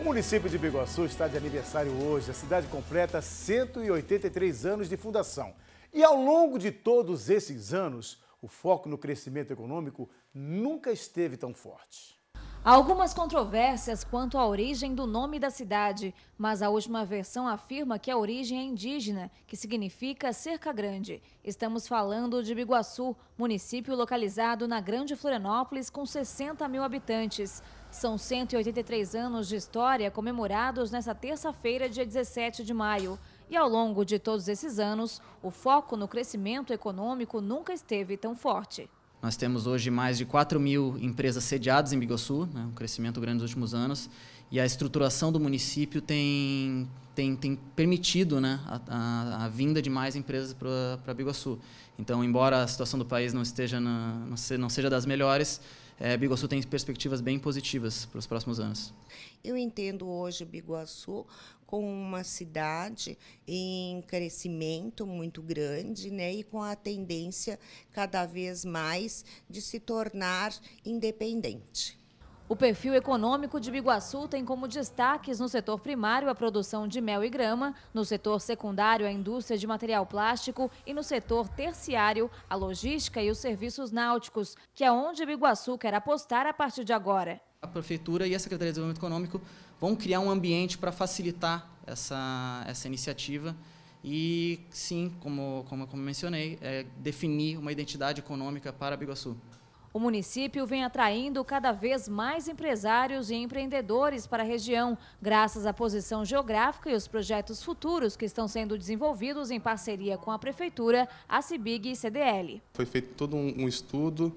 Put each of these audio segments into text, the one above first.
O município de Biguaçu está de aniversário hoje. A cidade completa 183 anos de fundação. E ao longo de todos esses anos, o foco no crescimento econômico nunca esteve tão forte. Há algumas controvérsias quanto à origem do nome da cidade, mas a última versão afirma que a origem é indígena, que significa cerca grande. Estamos falando de Biguaçu, município localizado na Grande Florianópolis com 60 mil habitantes. São 183 anos de história comemorados nesta terça-feira, dia 17 de maio. E ao longo de todos esses anos, o foco no crescimento econômico nunca esteve tão forte. Nós temos hoje mais de 4 mil empresas sediadas em Bigosu, né, um crescimento grande nos últimos anos, e a estruturação do município tem, tem, tem permitido né, a, a, a vinda de mais empresas para Biguaçu. Então, embora a situação do país não, esteja na, não seja das melhores, é, Biguaçu tem perspectivas bem positivas para os próximos anos. Eu entendo hoje Biguaçu com uma cidade em crescimento muito grande, né, e com a tendência cada vez mais de se tornar independente. O perfil econômico de Biguaçu tem como destaques no setor primário a produção de mel e grama, no setor secundário a indústria de material plástico e no setor terciário a logística e os serviços náuticos, que é onde Biguaçu quer apostar a partir de agora. A Prefeitura e a Secretaria de Desenvolvimento Econômico vão criar um ambiente para facilitar essa, essa iniciativa e, sim, como, como, como mencionei, é, definir uma identidade econômica para Biguaçu. O município vem atraindo cada vez mais empresários e empreendedores para a região, graças à posição geográfica e os projetos futuros que estão sendo desenvolvidos em parceria com a Prefeitura, a CIBIG e CDL. Foi feito todo um estudo,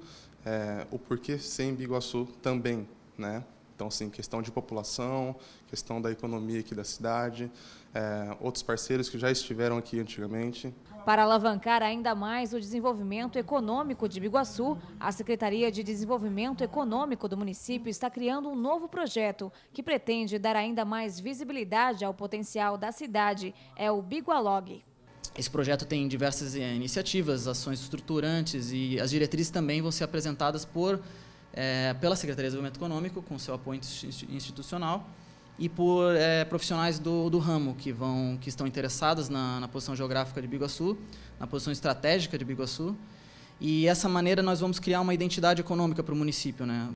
é, o porquê ser Biguaçu também, né? Então, sim, questão de população, questão da economia aqui da cidade, é, outros parceiros que já estiveram aqui antigamente. Para alavancar ainda mais o desenvolvimento econômico de Biguaçu, a Secretaria de Desenvolvimento Econômico do município está criando um novo projeto que pretende dar ainda mais visibilidade ao potencial da cidade. É o Bigualog. Esse projeto tem diversas é, iniciativas, ações estruturantes e as diretrizes também vão ser apresentadas por é, pela Secretaria de Desenvolvimento Econômico, com seu apoio institucional, e por é, profissionais do, do, ramo que, vão, que estão interessados na, na posição geográfica de Biguaçu, na posição estratégica de Biguaçu. E essa maneira nós vamos criar uma identidade econômica para o município. Né?